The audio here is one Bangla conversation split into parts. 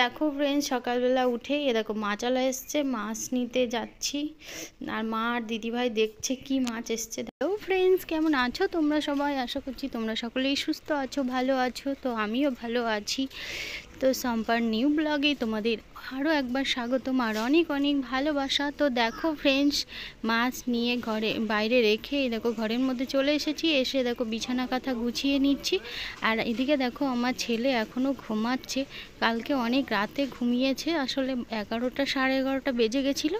দেখো ফ্রেন্ড সকালবেলা উঠে এ দেখো আলো এসছে মাছ নিতে যাচ্ছি আর মা আর দিদিভাই দেখছে কি মাছ এসছে ফ্রেন্ডস কেমন আছো তোমরা সবাই আশা করছি তোমরা সকলেই সুস্থ আছো ভালো আছো তো আমিও ভালো আছি তো সম্পার নিউ ব্লগে তোমাদের আরও একবার স্বাগতম আর অনেক অনেক ভালোবাসা তো দেখো ফ্রেন্ডস মাছ নিয়ে ঘরে বাইরে রেখে দেখো ঘরের মধ্যে চলে এসেছি এসে দেখো বিছানা কাঁথা গুছিয়ে নিচ্ছি আর এদিকে দেখো আমার ছেলে এখনও ঘুমাচ্ছে কালকে অনেক রাতে ঘুমিয়েছে আসলে এগারোটা সাড়ে এগারোটা বেজে গেছিলো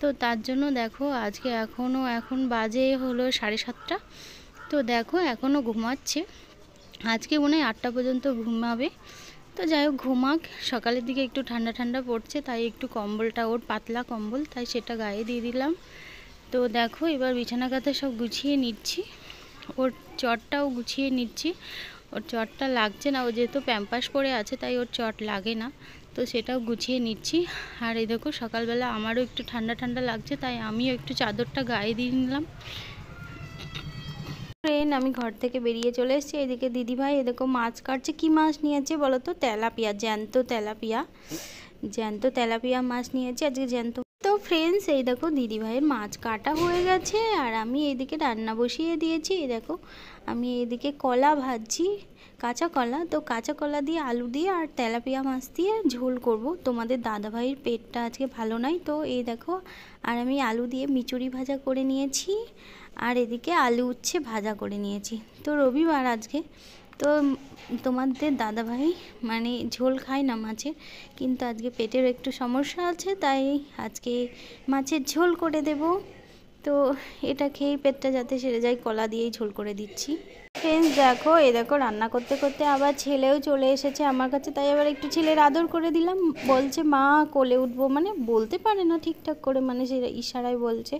তো তার জন্য দেখো আজকে এখনও এখন বাজে হলো সাড়ে সাতটা তো দেখো এখনও ঘুমাচ্ছে আজকে মনে হয় আটটা পর্যন্ত ঘুমাবে তো যাই হোক ঘুমাক সকালের দিকে একটু ঠান্ডা ঠান্ডা পড়ছে তাই একটু কম্বলটা ওর পাতলা কম্বল তাই সেটা গায়ে দিয়ে দিলাম তো দেখো এবার বিছানা কাঁথা সব গুছিয়ে নিচ্ছি ওর চটটাও গুছিয়ে নিচ্ছি ওর চটটা লাগছে না ও যেহেতু প্যাম্পাস পরে আছে তাই ওর চট লাগে না তো সেটাও গুছিয়ে নিচ্ছি আর এই দেখো সকালবেলা আমারও একটু ঠান্ডা ঠান্ডা লাগছে তাই আমিও একটু চাদরটা গায়ে দিয়ে নিলাম ট্রেন আমি ঘর থেকে বেরিয়ে চলে এসেছি এদিকে দিদিভাই এদিকে মাছ কাটছে কি মাছ নিয়েছে বলো তো তেলাপিয়া জ্যান্ত তেলাপিয়া জ্যান্ত তেলাপিয়া মাছ নিয়েছে আজকে জ্যান্ত ফ্রেন্ডস এই দেখো দিদিভাইয়ের মাছ কাটা হয়ে গেছে আর আমি এইদিকে রান্না বসিয়ে দিয়েছি এই দেখো আমি এদিকে কলা ভাজছি কাঁচা কলা তো কাঁচা কলা দিয়ে আলু দিয়ে আর তেলাপিয়া মাছ দিয়ে ঝোল করব তোমাদের দাদাভাইয়ের পেটটা আজকে ভালো নাই তো এই দেখো আর আমি আলু দিয়ে মিচুরি ভাজা করে নিয়েছি আর এদিকে আলু উচ্ছে ভাজা করে নিয়েছি তো রবিবার আজকে তো তোমাদের দাদাভাই মানে ঝোল খায় না মাছের কিন্তু আজকে পেটের একটু সমস্যা আছে তাই আজকে মাছের ঝোল করে দেব তো এটা খেয়ে পেটটা যাতে সেরে যায় কলা দিয়েই ঝোল করে দিচ্ছি ফ্রেন্ডস দেখো এ দেখো রান্না করতে করতে আবার ছেলেও চলে এসেছে আমার কাছে তাই আবার একটু ছেলের আদর করে দিলাম বলছে মা কোলে উঠবো মানে বলতে পারে না ঠিকঠাক করে মানে সে ইশারায় বলছে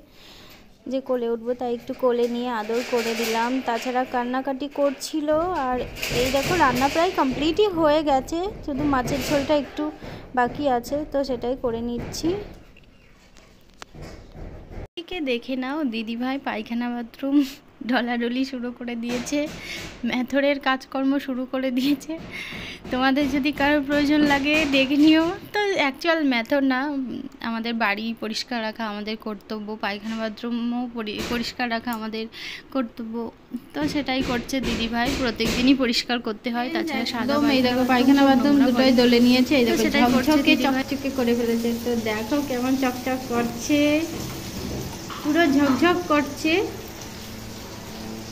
যে কোলে উঠবো তাই একটু কোলে নিয়ে আদর করে দিলাম তাছাড়া কান্নাকাটি করছিল আর এই দেখো রান্না প্রায় কমপ্লিটই হয়ে গেছে শুধু মাছের ঝোলটা একটু বাকি আছে তো সেটাই করে নিচ্ছি দেখে নাও দিদিভাই পায়খানা বাথরুম ডলাডলি শুরু করে দিয়েছে ম্যাথরের কাজকর্ম শুরু করে দিয়েছে তোমাদের যদি কারোর প্রয়োজন লাগে দেখে নিও তো অ্যাকচুয়াল ম্যাথর না আমাদের বাড়ি পরিষ্কার রাখা আমাদের কর্তব্য পায়খানা বাথরুমও পরিষ্কার রাখা আমাদের কর্তব্য তো সেটাই করছে দিদি ভাই প্রত্যেক দিনই পরিষ্কার করতে হয় তাছাড়া সাদা এই দেখো পায়খানা বাথরুম দুটোই দলে নিয়েছে এই দেখো সেটাই করছে চকচকে করে ফেলেছে তো দেখো কেমন চকচক করছে পুরো ঝকঝক করছে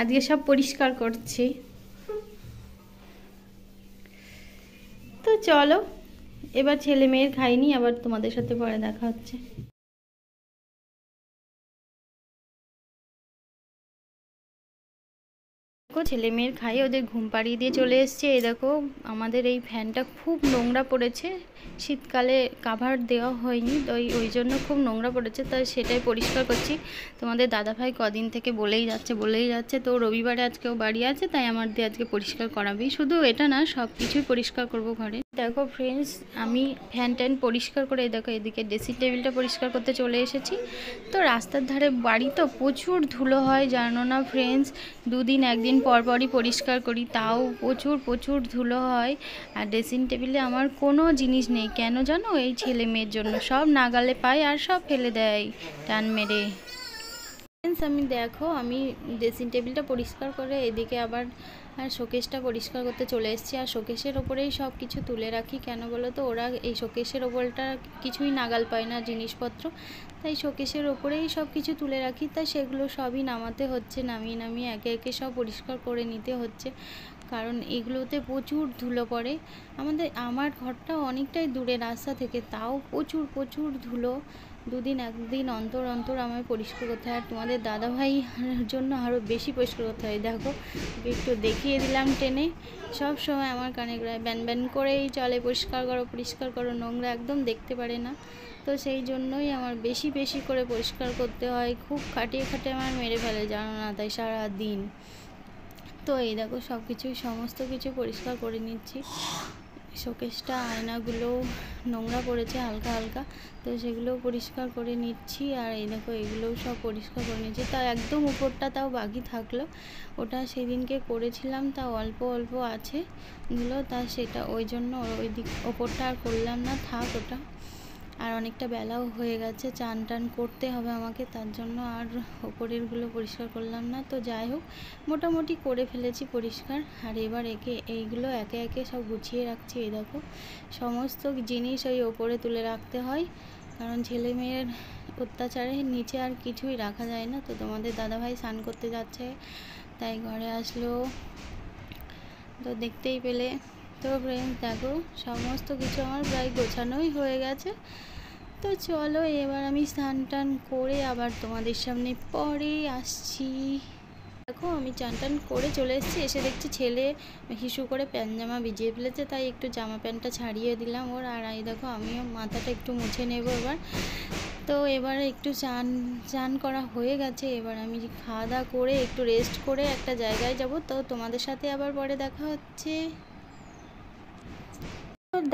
আজকে সব পরিষ্কার করছি তো চলো এবার ছেলে মেয়ের খাইনি আবার তোমাদের সাথে পরে দেখা হচ্ছে দেখো ছেলে মেয়ের খাই ওদের ঘুম পাড়িয়ে দিয়ে চলে এসছে এই দেখো আমাদের এই ফ্যানটা খুব নোংরা পড়েছে শীতকালে কাভার দেওয়া হয়নি তো ওই জন্য খুব নোংরা পড়েছে তাই সেটাই পরিষ্কার করছি তোমাদের দাদাভাই কদিন থেকে বলেই যাচ্ছে বলেই যাচ্ছে তো রবিবারে আজকেও বাড়ি আছে তাই আমার দিয়ে আজকে পরিষ্কার করাবি শুধু এটা না সব কিছুই পরিষ্কার করব ঘরে দেখো ফ্রেন্ডস আমি ফ্যান ট্যান পরিষ্কার করে দেখো এদিকে ড্রেসিং টেবিলটা পরিষ্কার করতে চলে এসেছি তো রাস্তার ধারে বাড়ি তো প্রচুর ধুলো হয় জানো না ফ্রেন্ডস দুদিন একদিন পরপরই পরিষ্কার করি তাও প্রচুর প্রচুর ধুলো হয় আর ড্রেসিং টেবিলে আমার কোনো জিনিস নেই কেন জানো এই ছেলে মেয়ের জন্য সব নাগালে পায় আর সব ফেলে দেয় টান মেরে ফ্রেন্ডস আমি দেখো আমি ড্রেসিং টেবিলটা পরিষ্কার করে এদিকে আবার শোকেসটা পরিষ্কার করতে চলে এসেছি আর শোকেসের ওপরেই সব কিছু তুলে রাখি কেন বলো তো ওরা এই শোকেসের ওপরটা কিছুই নাগাল পায় না জিনিসপত্র তাই শোকেসের ওপরেই সব কিছু তুলে রাখি তাই সেগুলো সবই নামাতে হচ্ছে নামিয়ে নামিয়ে একে একে সব পরিষ্কার করে নিতে হচ্ছে কারণ এগুলোতে প্রচুর ধুলো পড়ে আমাদের আমার ঘরটা অনেকটাই দূরে রাস্তা থেকে তাও প্রচুর প্রচুর ধুলো দুদিন একদিন অন্তর অন্তর আমায় পরিষ্কার করতে হয় আর তোমাদের দাদাভাই জন্য আরও বেশি পরিষ্কার করতে হয় দেখো একটু দেখিয়ে দিলাম টেনে সব সময় আমার কানে গড়ায় ব্যান ব্যান করেই চলে পরিষ্কার করো পরিষ্কার করো নোংরা একদম দেখতে পারে না তো সেই জন্যই আমার বেশি বেশি করে পরিষ্কার করতে হয় খুব খাটিয়ে খাটিয়ে আমার মেরে ফেলে জানো না তাই সারা দিন তো এই দেখো সব কিছু সমস্ত কিছু পরিষ্কার করে নিচ্ছি শোকেসটা আয়নাগুলো নোংরা পড়েছে হালকা হালকা তো সেগুলো পরিষ্কার করে নিচ্ছি আর এই দেখো এগুলোও সব পরিষ্কার করে নিচ্ছি তা একদম উপরটা তাও বাকি থাকলো ওটা সেদিনকে করেছিলাম তা অল্প অল্প আছে গুলো তা সেটা ওই জন্য ওই দিক ওপরটা আর করলাম না থাক ওটা আর অনেকটা বেলাও হয়ে গেছে চান টান করতে হবে আমাকে তার জন্য আর ওপরেরগুলো পরিষ্কার করলাম না তো যাই হোক মোটামুটি করে ফেলেছি পরিষ্কার আর এবার একে এইগুলো একে একে সব গুছিয়ে রাখছি এই দেখো সমস্ত জিনিস ওই ওপরে তুলে রাখতে হয় কারণ ছেলে মেয়ের অত্যাচারে নিচে আর কিছুই রাখা যায় না তো তোমাদের দাদাভাই স্নান করতে যাচ্ছে তাই ঘরে আসলো তো দেখতেই পেলে তো ফ্রেন্ডস দেখো সমস্ত কিছু আমার প্রায় গোছানোই হয়ে গেছে তো চলো এবার আমি স্নান টান করে আবার তোমাদের সামনে পরে আসছি দেখো আমি চান টান করে চলে এসেছি এসে দেখছি ছেলে হিসু করে প্যান্ট জামা ভিজিয়ে ফেলেছে তাই একটু জামা প্যান্টটা ছাড়িয়ে দিলাম ওর আর আই দেখো আমিও মাথাটা একটু মুছে নেব এবার তো এবার একটু চান চান করা হয়ে গেছে এবার আমি খাওয়া দাওয়া করে একটু রেস্ট করে একটা জায়গায় যাব তো তোমাদের সাথে আবার পরে দেখা হচ্ছে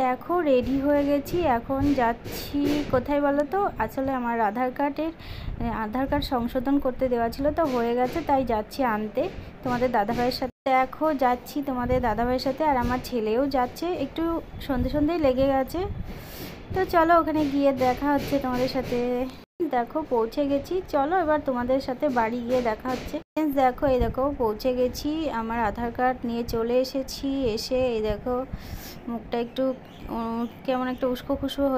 দেখো রেডি হয়ে গেছি এখন যাচ্ছি কোথায় বলো তো আসলে আমার আধার কার্ডের মানে আধার কার্ড সংশোধন করতে দেওয়া ছিল তো হয়ে গেছে তাই যাচ্ছি আনতে তোমাদের দাদাভাইয়ের সাথে দেখো যাচ্ছি তোমাদের দাদাভাইয়ের সাথে আর আমার ছেলেও যাচ্ছে একটু সন্ধে সন্ধেই লেগে গেছে তো চলো ওখানে গিয়ে দেখা হচ্ছে তোমাদের সাথে দেখো পৌঁছে গেছি চলো এবার তোমাদের সাথে বাড়ি গিয়ে দেখা হচ্ছে দেখো এই দেখো পৌঁছে গেছি আমার আধার কার্ড নিয়ে চলে এসেছি এসে এই দেখো মুখটা একটু কেমন একটা উস্কো খুশো হয়ে